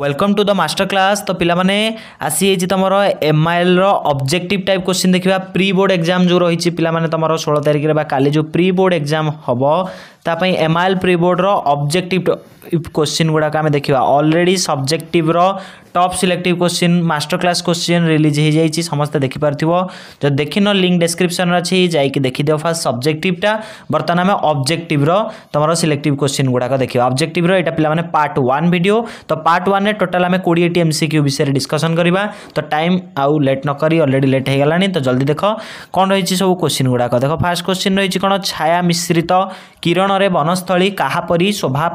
welcome to the master class তো পিলামানে আসিযাইছি তোমার এমআইএল অবজেক্টিভ টাইপ কোশ্চিন দেখিবা প্রি বোর্ড এক্সাম যে রয়েছে পিলামানে তোমার ষোল তারিখে বা কালি যে প্রি বোর্ড এক্সাম হব তাপাই এমআইএল প্রি বোর্ডর অবজেক্টিভ কোশ্চিন গুড়াক আমি দেখিবা অলরেডি সবজেক্টিভর top selective question master class question release হয়ে যাই সমস্তে দেখিপারথিব যদি দেখিন লিঙ্ক ডেসক্রিপশন অছি যাই দেখিদিও ফার্স্ট সবজেক্টিভটা বর্তমান আমি অবজেক্টিভর তোমার সিলেক্টিভ কোশ্চিন গুড়াক দেখিবা অবজেক্টিভর এটা পিলামানে পার্ট ওয়ান ভিডিও তো পার্ট ওয়ান आमने टोटाल आम कोड़े टी एम सिक्यू विषय डिस्कसन करवा तो टाइम आउ लेट नक अलरेडी लेट हो गला तो जल्दी देख कौन रही सब क्वेश्चन गुड़ाक देख फास्ट क्वेश्चन रही कौन छाया मिश्रित किरण में वनस्थली काहापरी शोभा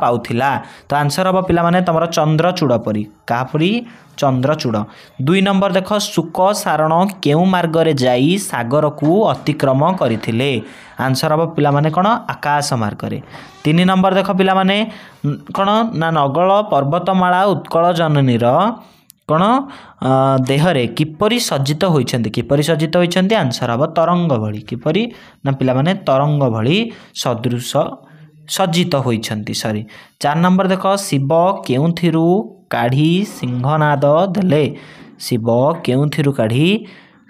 तो आंसर हम पाने तुम चंद्रचूड़परी काहापरी ଚନ୍ଦ୍ରଚୂଡ଼ ଦୁଇ ନମ୍ବର ଦେଖ ଶୁକ ସାରଣ କେଉଁ ମାର୍ଗରେ ଯାଇ ସାଗରକୁ ଅତିକ୍ରମ କରିଥିଲେ ଆନ୍ସର୍ ହେବ ପିଲାମାନେ କ'ଣ ଆକାଶ ମାର୍ଗରେ ତିନି ନମ୍ବର ଦେଖ ପିଲାମାନେ କ'ଣ ନା ନଗଳ ପର୍ବତମାଳା ଉତ୍କଳ ଜନନୀର କ'ଣ ଦେହରେ କିପରି ସଜ୍ଜିତ ହୋଇଛନ୍ତି କିପରି ସଜ୍ଜିତ ହୋଇଛନ୍ତି ଆନ୍ସର୍ ହେବ ତରଙ୍ଗ ଭଳି କିପରି ନା ପିଲାମାନେ ତରଙ୍ଗ ଭଳି ସଦୃଶ ସଜ୍ଜିତ ହୋଇଛନ୍ତି ସରି ଚାରି ନମ୍ବର ଦେଖ ଶିବ କେଉଁଥିରୁ କାଢ଼ି ସିଂହନାଦ ଦେଲେ ଶିବ କେଉଁଥିରୁ କାଢ଼ି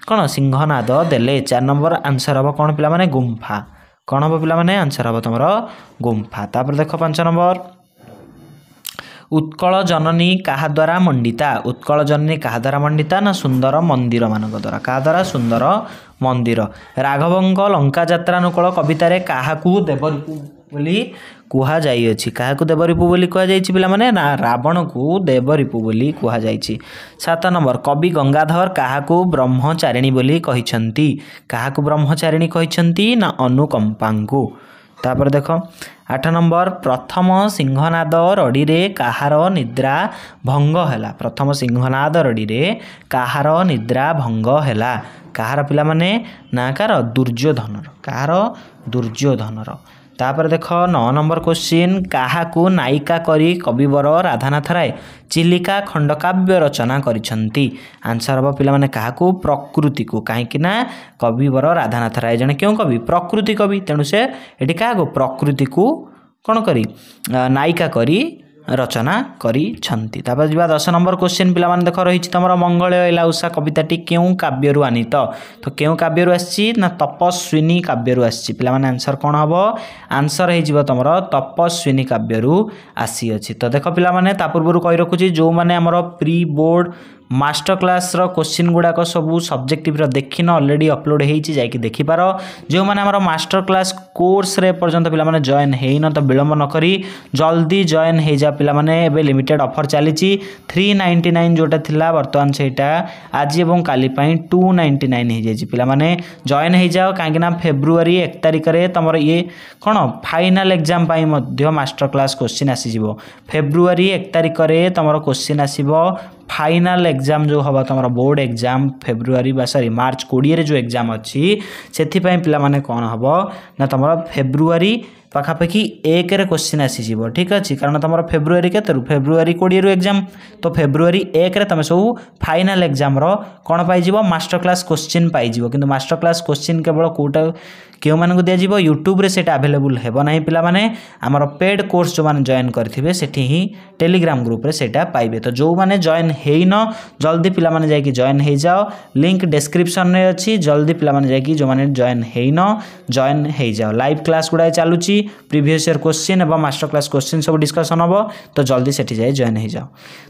କ'ଣ ସିଂହନାଦ ଦେଲେ ଚାରି ନମ୍ବର ଆନ୍ସର୍ ହେବ କ'ଣ ପିଲାମାନେ ଗୁମ୍ଫା କ'ଣ ହେବ ପିଲାମାନେ ଆନ୍ସର୍ ହେବ ତୁମର ଗୁମ୍ଫା ତାପରେ ଦେଖ ପାଞ୍ଚ ନମ୍ବର ଉତ୍କଳ ଜନନୀ କାହା ଦ୍ୱାରା ମଣ୍ଡିତା ଉତ୍କଳ ଜନନୀ କାହା ଦ୍ୱାରା ମଣ୍ଡିତା ନା ସୁନ୍ଦର ମନ୍ଦିରମାନଙ୍କ ଦ୍ୱାରା କାହା ଦ୍ୱାରା ସୁନ୍ଦର ମନ୍ଦିର ରାଘବଙ୍କ ଲଙ୍କା ଯାତ୍ରାନୁକୂଳ କବିତାରେ କାହାକୁ ଦେବ ବୋଲି କୁହାଯାଇଅଛି କାହାକୁ ଦେବରିପୁ ବୋଲି କୁହାଯାଇଛି ପିଲାମାନେ ନା ରାବଣକୁ ଦେବରିପୁ ବୋଲି କୁହାଯାଇଛି ସାତ ନମ୍ବର କବି ଗଙ୍ଗାଧର କାହାକୁ ବ୍ରହ୍ମଚାରିଣୀ ବୋଲି କହିଛନ୍ତି କାହାକୁ ବ୍ରହ୍ମଚାରିଣୀ କହିଛନ୍ତି ନା ଅନୁକମ୍ପାଙ୍କୁ ତାପରେ ଦେଖ ଆଠ ନମ୍ବର ପ୍ରଥମ ସିଂହନାଦ ରଡ଼ିରେ କାହାର ନିଦ୍ରା ଭଙ୍ଗ ହେଲା ପ୍ରଥମ ସିଂହନାଦ ରଡ଼ିରେ କାହାର ନିଦ୍ରା ଭଙ୍ଗ ହେଲା କାହାର ପିଲାମାନେ ନା କାହାର ଦୁର୍ଯ୍ୟୋଧନର କାହାର ଦୁର୍ଯ୍ୟୋଧନର ତାପରେ ଦେଖ ନଅ ନମ୍ବର କୋଶ୍ଚିନ୍ କାହାକୁ ନାୟିକା କରି କବିବର ରାଧାନାଥ ରାୟ ଚିଲିକା ଖଣ୍ଡକାବ୍ୟ ରଚନା କରିଛନ୍ତି ଆନ୍ସର୍ ହେବ ପିଲାମାନେ କାହାକୁ ପ୍ରକୃତିକୁ କାହିଁକିନା କବିବର ରାଧାନାଥ ରାୟ ଜଣେ କେଉଁ କବି ପ୍ରକୃତି କବି ତେଣୁ ସେ ଏଠି କାହାକୁ ପ୍ରକୃତିକୁ କ'ଣ କରି ନାୟିକା କରି ରଚନା କରିଛନ୍ତି ତାପରେ ଯିବା ଦଶ ନମ୍ବର କୋଶ୍ଚିନ୍ ପିଲାମାନେ ଦେଖ ରହିଛି ତୁମର ଏଲା ଉଷା କବିତାଟି କେଉଁ କାବ୍ୟରୁ ଆନିତ ତ କେଉଁ କାବ୍ୟରୁ ଆସିଛି ନା ତପସ୍ୱିନୀ କାବ୍ୟରୁ ଆସିଛି ପିଲାମାନେ ଆନ୍ସର୍ କ'ଣ ହେବ ଆନ୍ସର ହେଇଯିବ ତୁମର ତପସ୍ୱିନୀ କାବ୍ୟରୁ ଆସିଅଛି ତ ଦେଖ ପିଲାମାନେ ତା ପୂର୍ବରୁ କହି ରଖୁଛି ଯେଉଁମାନେ ଆମର ପ୍ରି ବୋର୍ଡ଼ ମାଷ୍ଟର କ୍ଲାସ୍ର କୋଶ୍ଚିନ୍ ଗୁଡ଼ାକ ସବୁ ସବଜେକ୍ଟିଭ୍ର ଦେଖିନ ଅଲରେଡ଼ି ଅପଲୋଡ଼ ହେଇଛି ଯାଇକି ଦେଖିପାର ଯେଉଁମାନେ ଆମର ମାଷ୍ଟର କ୍ଲାସ୍ କୋର୍ସରେ ପର୍ଯ୍ୟନ୍ତ ପିଲାମାନେ ଜଏନ୍ ହେଇନ ତ ବିଳମ୍ବ ନ କରି ଜଲ୍ଦି ଜଏନ୍ ହେଇଯାଅ ପିଲାମାନେ ଏବେ ଲିମିଟେଡ୍ ଅଫର୍ ଚାଲିଛି ଥ୍ରୀ ନାଇଣ୍ଟି ନାଇନ୍ ଯେଉଁଟା ଥିଲା ବର୍ତ୍ତମାନ ସେଇଟା ଆଜି ଏବଂ କାଲି ପାଇଁ ଟୁ ନାଇଣ୍ଟି ନାଇନ୍ ହେଇଯାଇଛି ପିଲାମାନେ ଜଏନ୍ ହେଇଯାଅ କାହିଁକିନା ଫେବୃଆରୀ ଏକ ତାରିଖରେ ତୁମର ଇଏ କ'ଣ ଫାଇନାଲ୍ ଏକ୍ଜାମ୍ ପାଇଁ ମଧ୍ୟ ମାଷ୍ଟର କ୍ଲାସ୍ କୋଶ୍ଚିନ୍ ଆସିଯିବ ଫେବୃଆରୀ ଏକ ତାରିଖରେ ତୁମର କୋଶ୍ଚିନ୍ ଆସିବ ଫାଇନାଲ୍ ଏକ୍ଜାମ୍ ଯେଉଁ ହେବ ତୁମର ବୋର୍ଡ଼ ଏକ୍ଜାମ୍ ଫେବୃଆରୀ ବା ସରି ମାର୍ଚ୍ଚ କୋଡ଼ିଏରେ ଯେଉଁ ଏକ୍ଜାମ୍ ଅଛି ସେଥିପାଇଁ ପିଲାମାନେ କ'ଣ ହେବ ନା ତୁମର ଫେବୃଆରୀ ପାଖାପାଖି ଏକରେ କୋଶ୍ଚିନ୍ ଆସିଯିବ ଠିକ୍ ଅଛି କାରଣ ତୁମର ଫେବୃଆରୀ କେତେରୁ ଫେବୃଆରୀ କୋଡ଼ିଏରୁ ଏକ୍ଜାମ୍ ତ ଫେବୃଆରୀ ଏକରେ ତୁମେ ସବୁ ଫାଇନାଲ୍ ଏକ୍ଜାମ୍ର କ'ଣ ପାଇଯିବ ମାଷ୍ଟର କ୍ଲାସ୍ କୋଶ୍ଚିନ୍ ପାଇଯିବ କିନ୍ତୁ ମାଷ୍ଟର କ୍ଲାସ୍ କୋଶ୍ଚିନ୍ କେବଳ କେଉଁଟା କେଉଁମାନଙ୍କୁ ଦିଆଯିବ ୟୁଟ୍ୟୁବରେ ସେଇଟା ଆଭେଲେବୁଲ୍ ହେବ ନାହିଁ ପିଲାମାନେ ଆମର ପେଡ଼୍ କୋର୍ସ ଯେଉଁମାନେ ଜଏନ୍ କରିଥିବେ ସେଠି ହିଁ ଟେଲିଗ୍ରାମ ଗ୍ରୁପ୍ରେ ସେଇଟା ପାଇବେ ତ ଯେଉଁମାନେ ଜଏନ୍ ହେଇନ ଜଲ୍ଦି ପିଲାମାନେ ଯାଇକି ଜଏନ୍ ହେଇଯାଅ ଲିଙ୍କ୍ ଡେସ୍କ୍ରିପ୍ସନ୍ରେ ଅଛି ଜଲ୍ଦି ପିଲାମାନେ ଯାଇକି ଯେଉଁମାନେ ଜଏନ୍ ହେଇନ ଜଏନ୍ ହେଇଯାଅ ଲାଇଭ୍ କ୍ଲାସ୍ ଗୁଡ଼ାଏ ଚାଲୁଛି প্রিভিয়স ইয়ার কোশ্চিন এবং মাস্টর ক্লাস কোশ্চিন সব ডিসকসন হব তো জলদি সেটি যাই জয়েন হয়ে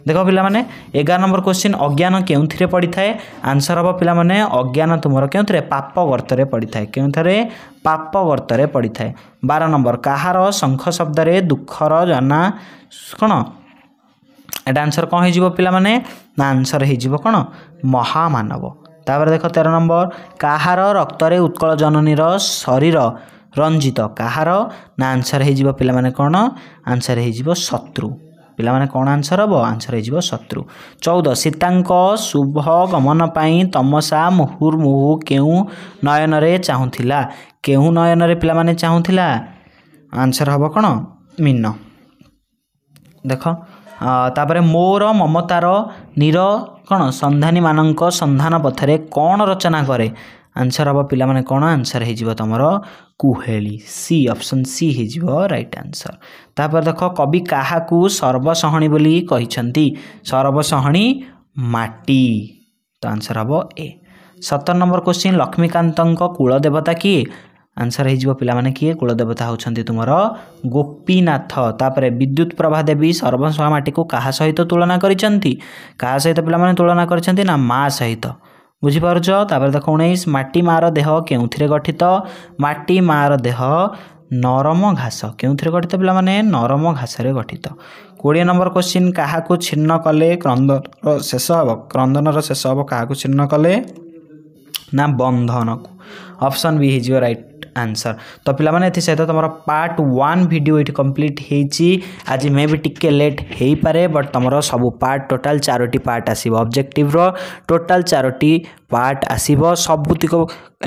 দেখ পিলামানে এগার নম্বর কোশ্চিন অজ্ঞান কেউথিরে পড়িথায় আনসর হব পিলামানে অজ্ঞান তুমর কেউথিরে পাপ গর্তরে পড়িথায় কেউথিরে পাপ গর্তরে পড়িথায় বার নম্বর কাহার শঙ্খ শব্দরে দুঃখর জনা কোণ এটা আনসর কম হয়ে যাব পিলামানে না আনসর হয়ে যাব কোণ মহামানব ତାପରେ ଦେଖ ତେର ନମ୍ବର କାହାର ରକ୍ତରେ ଉତ୍କଳ ଜନନୀର ଶରୀର ରଞ୍ଜିତ କାହାର ନା ଆନ୍ସର୍ ହୋଇଯିବ ପିଲାମାନେ କ'ଣ ଆନ୍ସର୍ ହୋଇଯିବ ଶତ୍ରୁ ପିଲାମାନେ କ'ଣ ଆନ୍ସର୍ ହେବ ଆନ୍ସର୍ ହୋଇଯିବ ଶତ୍ରୁ ଚଉଦ ସୀତାଙ୍କ ଶୁଭ ଗମନ ପାଇଁ ତମସା ମୁହୁର୍ମୁହୁ କେଉଁ ନୟନରେ ଚାହୁଁଥିଲା କେଉଁ ନୟନରେ ପିଲାମାନେ ଚାହୁଁଥିଲା ଆନ୍ସର୍ ହେବ କ'ଣ ମିନ ଦେଖ ତାପରେ ମୋର ମମତାର ନିର କ'ଣ ସନ୍ଧାନୀମାନଙ୍କ ସନ୍ଧାନ ପଥରେ କ'ଣ ରଚନା କରେ आन्सर हे पि कन्सर है त कु अप्सन सि है रइट आंसर तापर देख कवि काहाको सर्वसहणी बोली सर्वसहणी आंसर हे ए सतर नम्बर क्वश्चिन् लक्ष्मीकान्त कुवता किए आन्सर हैज पिए कुवता हेर्नु त गोपीनाथ तापर विद्युत प्रभा देवी को कहाँ सहित तुलना गरि तुलना गरि सहित ବୁଝିପାରୁଛ ତାପରେ ଦେଖ ଉଣେଇଶ ମାଟି ମାଆର ଦେହ କେଉଁଥିରେ ଗଠିତ ମାଟି ମାଆର ଦେହ ନରମ ଘାସ କେଉଁଥିରେ ଗଠିତ ପିଲାମାନେ ନରମ ଘାସରେ ଗଠିତ କୋଡ଼ିଏ ନମ୍ବର କୋଶ୍ଚିନ୍ କାହାକୁ ଛିନ୍ନ କଲେ କ୍ରନ୍ଦର ଶେଷ ହେବ କ୍ରନ୍ଦନର ଶେଷ ହେବ କାହାକୁ ଛିନ୍ନ କଲେ ନା ବନ୍ଧନକୁ ଅପସନ୍ ବି ହେଇଯିବ ରାଇଟ୍ આન્સર તો ପିଲାମାନେ ଏଥିସହିତ ତୁମର ପାର୍ଟ ୱାନ୍ ଭିଡ଼ିଓ ଏଠି କମ୍ପ୍ଲିଟ୍ ହେଇଛି ଆଜି ମେ ବି ଟିକେ ଲେଟ୍ ହେଇପାରେ ବଟ୍ ତୁମର ସବୁ ପାର୍ଟ ଟୋଟାଲ୍ ଚାରୋଟି ପାର୍ଟ ଆସିବ ଅବଜେକ୍ଟିଭ୍ର ଟୋଟାଲ୍ ଚାରୋଟି पार्ट आसब सबुत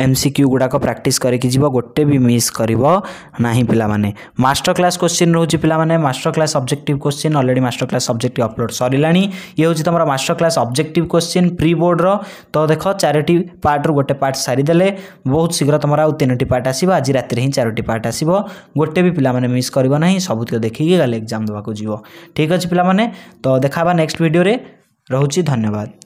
एम सिक्यू गुड़ाक प्राक्ट करके गोटे भी मिस कर ना पाने मास्टर क्लास क्वेश्चन रोचे पाने master class objective question already master class subject upload sir ये हूँ तुम master class objective question pre board रो देख पार्ट पार्ट्रु गोटे पार्ट सारीदे बहुत शीघ्र तुम आनोट पार्ट आस आज रात चारोटी पार्ट आस गोटे भी पाने मिस करना सबुत देखिए गाला एक्जाम देवाक ठीक अच्छे पाला तो देखा नेक्स्ट भिडियो रोचे धन्यवाद